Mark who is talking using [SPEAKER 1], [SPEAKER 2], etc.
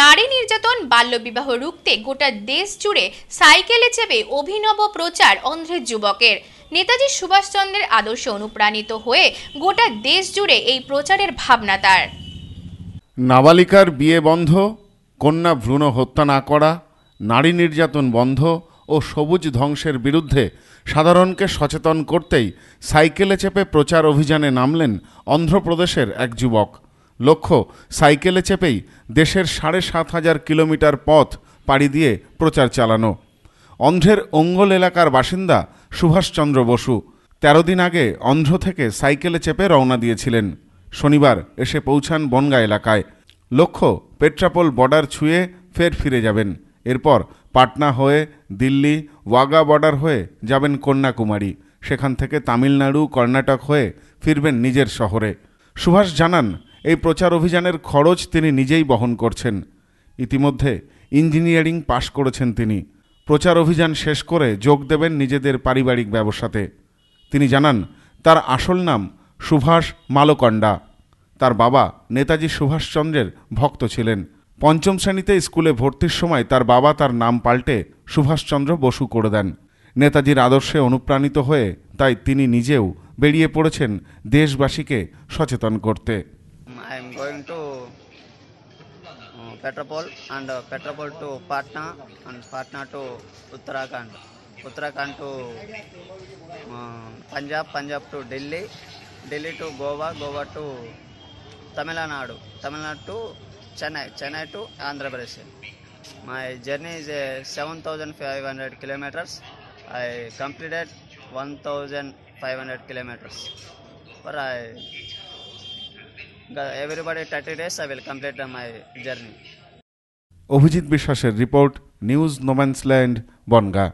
[SPEAKER 1] নারী নির্যাতন বাল্যবিবাহ রুখতে গোটা দেশ জুড়ে সাইকেলে চেপে অভিনব প্রচার অন্ধ্রের যুবকের নেতাজি সুভাষচন্দ্রের আদর্শে অনুপ্রাণিত হয়ে গোটা দেশ জুড়ে এই প্রচারের ভাবনা তার
[SPEAKER 2] নাবালিকার বিয়ে বন্ধ কন্যা ভ্রূণ হত্যা না করা নারী নির্যাতন বন্ধ ও সবুজ ধ্বংসের বিরুদ্ধে সাধারণকে সচেতন করতেই সাইকেলে চেপে প্রচার অভিযানে নামলেন অন্ধ্রপ্রদেশের এক যুবক লক্ষ্য সাইকেলে চেপেই দেশের সাড়ে সাত হাজার কিলোমিটার পথ পাড়ি দিয়ে প্রচার চালানো অন্ধ্রের অঙ্গল এলাকার বাসিন্দা সুভাষচন্দ্র বসু তেরো দিন আগে অন্ধ্র থেকে সাইকেলে চেপে রওনা দিয়েছিলেন শনিবার এসে পৌঁছান বনগা এলাকায় লক্ষ্য পেট্রাপোল বর্ডার ছুঁয়ে ফের ফিরে যাবেন এরপর পাটনা হয়ে দিল্লি ওয়াগা বর্ডার হয়ে যাবেন কন্যাকুমারী সেখান থেকে তামিলনাড়ু কর্ণাটক হয়ে ফিরবেন নিজের শহরে সুভাষ জানান এই প্রচার অভিযানের খরচ তিনি নিজেই বহন করছেন ইতিমধ্যে ইঞ্জিনিয়ারিং পাশ করেছেন তিনি প্রচার অভিযান শেষ করে যোগ দেবেন নিজেদের পারিবারিক ব্যবসাতে তিনি জানান তার আসল নাম সুভাষ মালকণ্ডা তার বাবা নেতাজি সুভাষচন্দ্রের ভক্ত ছিলেন পঞ্চম শ্রেণীতে স্কুলে ভর্তির সময় তার বাবা তার নাম পাল্টে সুভাষচন্দ্র বসু করে দেন নেতাজির আদর্শে অনুপ্রাণিত হয়ে তাই তিনি নিজেও বেরিয়ে পড়েছেন দেশবাসীকে সচেতন করতে
[SPEAKER 3] going to Petrapole and Petrapole to Patna and Patna to Uttarakhand Uttarakhand to Punjab Punjab to Delhi Delhi to Goa Goa to Tamil Nadu Tamil Nadu to Chennai Chennai to Andhra Pradesh my journey is a seven thousand five hundred kilometres I completed one thousand five hundred kilometres for I everybody thirty days I will complete my journey.
[SPEAKER 2] Abhijit বিশ্বাসের report news no man's land Bongaon